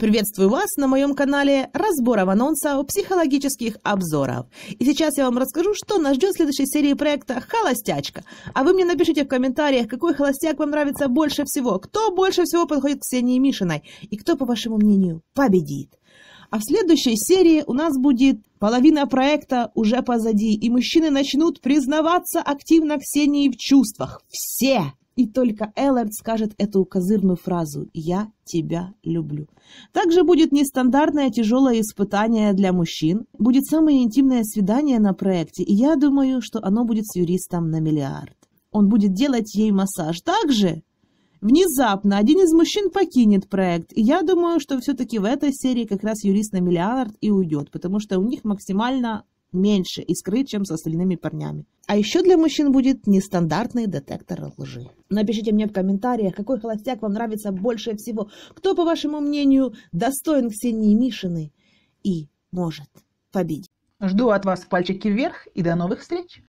Приветствую вас на моем канале разборов анонсов психологических обзоров. И сейчас я вам расскажу, что нас ждет в следующей серии проекта «Холостячка». А вы мне напишите в комментариях, какой холостяк вам нравится больше всего, кто больше всего подходит к Ксении Мишиной и кто, по вашему мнению, победит. А в следующей серии у нас будет половина проекта уже позади, и мужчины начнут признаваться активно Ксении в чувствах. Все! и только Эллард скажет эту козырную фразу «Я тебя люблю». Также будет нестандартное тяжелое испытание для мужчин, будет самое интимное свидание на проекте, и я думаю, что оно будет с юристом на миллиард. Он будет делать ей массаж. Также Внезапно один из мужчин покинет проект, и я думаю, что все-таки в этой серии как раз юрист на миллиард и уйдет, потому что у них максимально меньше искры, чем с остальными парнями. А еще для мужчин будет нестандартный детектор лжи. Напишите мне в комментариях, какой холостяк вам нравится больше всего, кто, по вашему мнению, достоин Ксении Мишины и может победить. Жду от вас пальчики вверх и до новых встреч!